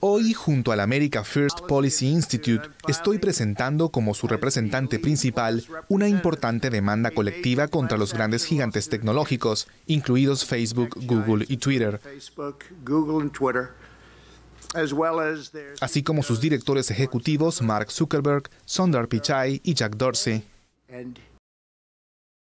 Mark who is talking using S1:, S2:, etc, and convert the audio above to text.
S1: Hoy, junto al America First Policy Institute, estoy presentando como su representante principal una importante demanda colectiva contra los grandes gigantes tecnológicos, incluidos Facebook, Google y Twitter, así
S2: como sus directores ejecutivos Mark Zuckerberg, Sundar Pichai y Jack Dorsey.